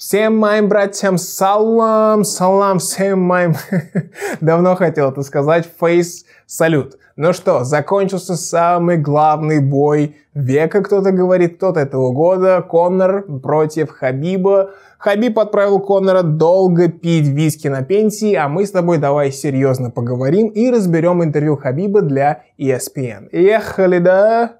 Всем моим братьям салам, салам всем моим... Давно хотел это сказать, фейс салют. Ну что, закончился самый главный бой века, кто-то говорит, тот этого года. Коннор против Хабиба. Хабиб отправил Коннора долго пить виски на пенсии, а мы с тобой давай серьезно поговорим и разберем интервью Хабиба для ESPN. Ехали, да?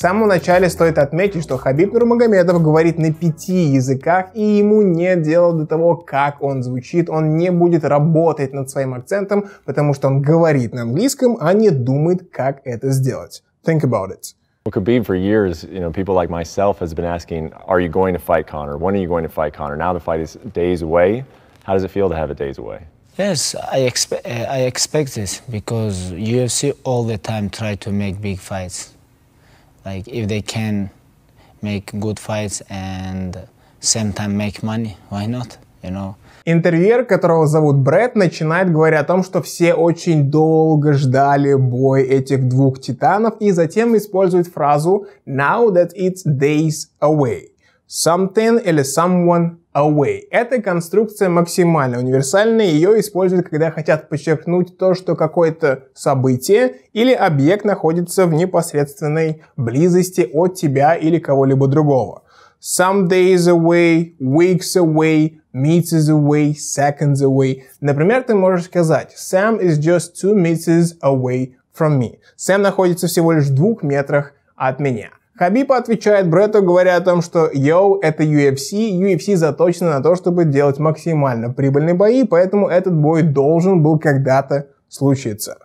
В самом начале стоит отметить, что Хабиб Нурмагомедов говорит на пяти языках, и ему нет дела до того, как он звучит. Он не будет работать над своим акцентом, потому что он говорит на английском, а не думает, как это сделать. Think about it. Well, Khabib, for years, you know, people like myself has been asking, "Are you going to fight Connor? When are you going to fight Connor?" Now the fight is days away. How does it feel to have it days away? Yes, I expect I expect it because UFC all the time try to make big fights like if they can make good fights and same time make money, why not? You know. Интервьюер, которого зовут Брэд, начинает говоря о том, что все очень долго ждали бой этих двух титанов и затем использует фразу «Now that it's days away» something или someone away. Эта конструкция максимально универсальная, ее используют, когда хотят подчеркнуть то, что какое-то событие или объект находится в непосредственной близости от тебя или кого-либо другого. Some days away, weeks away, meters away, seconds away. Например, ты можешь сказать Sam is just two meters away from me. Сэм находится всего лишь в двух метрах от меня. Хабиб отвечает Бретту, говоря о том, что «Йоу, это UFC, UFC заточено на то, чтобы делать максимально прибыльные бои, поэтому этот бой должен был когда-то случиться».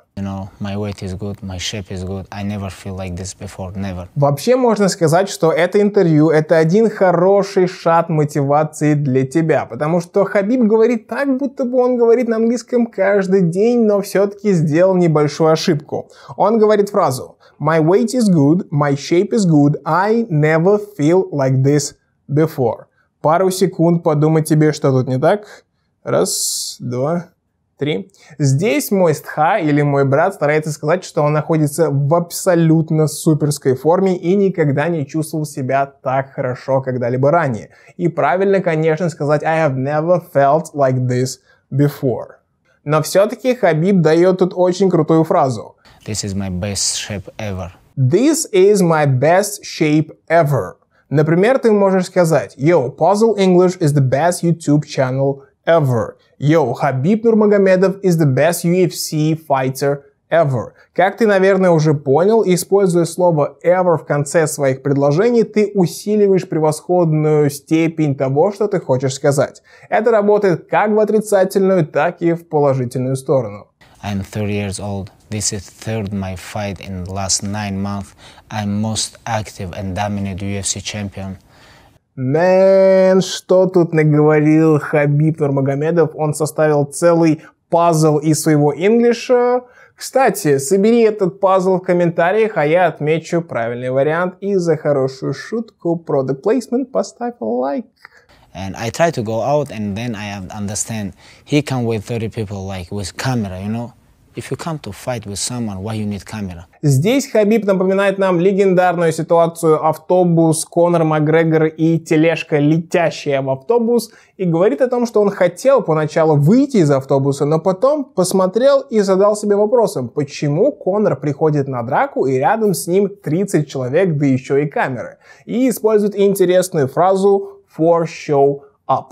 Вообще можно сказать, что это интервью – это один хороший шат мотивации для тебя, потому что Хабиб говорит так, будто бы он говорит на английском каждый день, но все-таки сделал небольшую ошибку. Он говорит фразу «My weight is good, my shape is good, I never feel like this before». Пару секунд подумать тебе, что тут не так. Раз, два, 3. Здесь мой стха или мой брат старается сказать, что он находится в абсолютно суперской форме и никогда не чувствовал себя так хорошо когда-либо ранее. И правильно, конечно, сказать I have never felt like this before. Но все-таки Хабиб дает тут очень крутую фразу. This is my best shape ever. This is my best shape ever. Например, ты можешь сказать Yo, Puzzle English is the best YouTube channel ever. Yo, Хабиб Нурмагомедов is the best UFC fighter ever. Как ты, наверное, уже понял, используя слово ever в конце своих предложений, ты усиливаешь превосходную степень того, что ты хочешь сказать. Это работает как в отрицательную, так и в положительную сторону. I'm 30 years old. This is third my fight in the last nine months. I'm most active and dominant UFC champion. Мэн, что тут наговорил Хабиб Нурмагомедов? Он составил целый пазл из своего инглиша. Кстати, собери этот пазл в комментариях, а я отмечу правильный вариант. И за хорошую шутку Product Placement поставь лайк. And I try to go out and then I understand he come with 30 people like with camera, you know. Здесь Хабиб напоминает нам легендарную ситуацию автобус Конор Макгрегор и тележка, летящая в автобус, и говорит о том, что он хотел поначалу выйти из автобуса, но потом посмотрел и задал себе вопросом, почему Конор приходит на драку и рядом с ним 30 человек, да еще и камеры, и использует интересную фразу «for show up».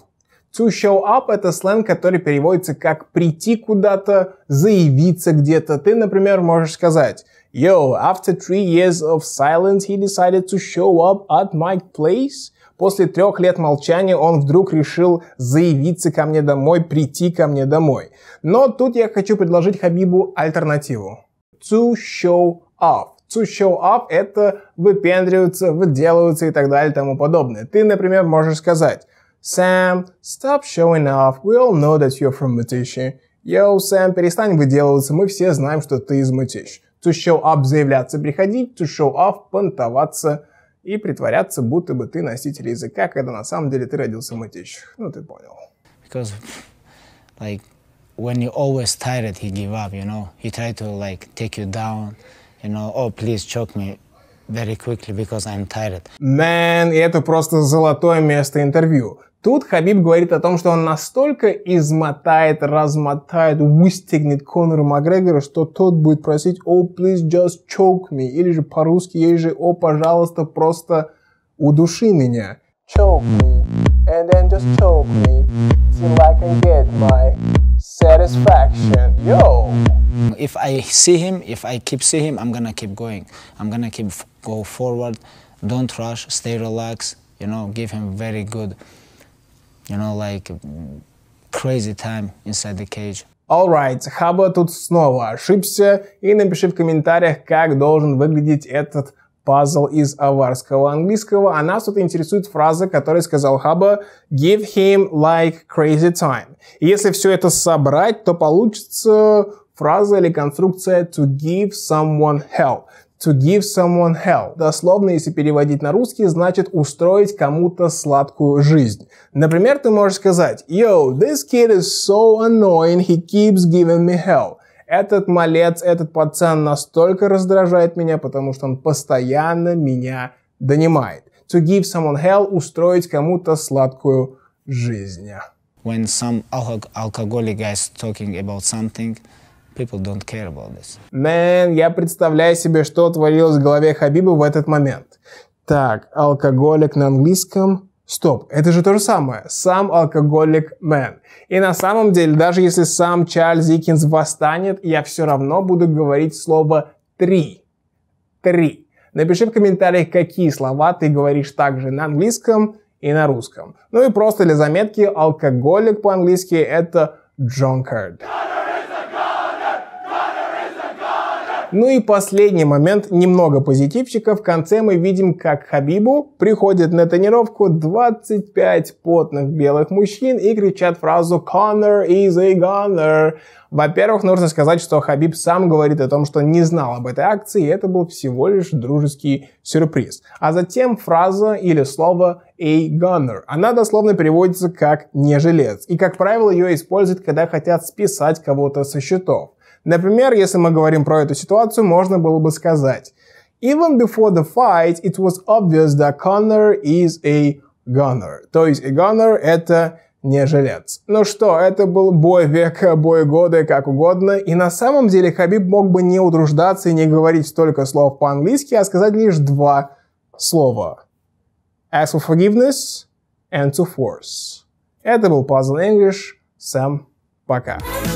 To show up — это сленг, который переводится как «прийти куда-то», «заявиться где-то». Ты, например, можешь сказать «Yo, after three years of silence, he decided to show up at my place». После трех лет молчания он вдруг решил заявиться ко мне домой, прийти ко мне домой. Но тут я хочу предложить Хабибу альтернативу. To show up. To show up — это выпендриваться, выделываться и так далее и тому подобное. Ты, например, можешь сказать Sam, stop showing off. We all know that you're from Mutishi. Yo, Sam, перестань выделываться. Мы все знаем, что ты из Мутиш. To show up – заявляться, приходить. To show off – понтоваться и притворяться, будто бы ты носитель языка, когда на самом деле ты родился в Мутиш. Ну, ты понял. Because, like, when you're always tired, he give up, you know. He tried to, like, take you down, you know. Oh, please choke me very quickly because I'm tired. Man, и это просто золотое место интервью. Тут Хабиб говорит о том, что он настолько измотает, размотает, выстегнет Конора Макгрегора, что тот будет просить «Oh, please just choke me» или же по-русски, или же «О, пожалуйста, просто удуши меня». Choke me, and then just choke me, till I can get my satisfaction. Yo. If I see him, if I keep see him, I'm gonna keep going. I'm gonna keep go forward. Don't rush. Stay relaxed. You know, give him very good. You know, like crazy time inside the cage. Alright, Хаба тут снова ошибся, и напиши в комментариях, как должен выглядеть этот пазл из аварского английского, а нас тут интересует фраза, которую сказал Хаба «give him like crazy time». И если все это собрать, то получится фраза или конструкция «to give someone hell». To give someone hell. Дословно, если переводить на русский, значит устроить кому-то сладкую жизнь. Например, ты можешь сказать «Yo, this kid is so annoying, he keeps giving me hell». Этот малец, этот пацан настолько раздражает меня, потому что он постоянно меня донимает. To give someone hell – устроить кому-то сладкую жизнь. When some alcoholic guy is talking about something, people don't care about this. Man, я представляю себе, что творилось в голове Хабиба в этот момент. Так, алкоголик на английском – Стоп, это же то же самое, сам алкоголик Мэн. И на самом деле, даже если сам Чарльз Диккенс восстанет, я все равно буду говорить слово «три». «Три». Напиши в комментариях, какие слова ты говоришь также на английском и на русском. Ну и просто для заметки, алкоголик по-английски это drunkard. Ну и последний момент, немного позитивчика. В конце мы видим, как Хабибу приходит на тренировку 25 потных белых мужчин и кричат фразу «Connor is a gunner». Во-первых, нужно сказать, что Хабиб сам говорит о том, что не знал об этой акции, и это был всего лишь дружеский сюрприз. А затем фраза или слово «a gunner». Она дословно переводится как «не жилец», и, как правило, ее используют, когда хотят списать кого-то со счетов. Например, если мы говорим про эту ситуацию, можно было бы сказать Even before the fight, it was obvious that Connor is a gunner. То есть a gunner — это не жилец. Ну что, это был бой века, бой года, как угодно. И на самом деле Хабиб мог бы не утруждаться и не говорить столько слов по-английски, а сказать лишь два слова. Ask for forgiveness and to force. Это был Puzzle English. Всем пока. Пока.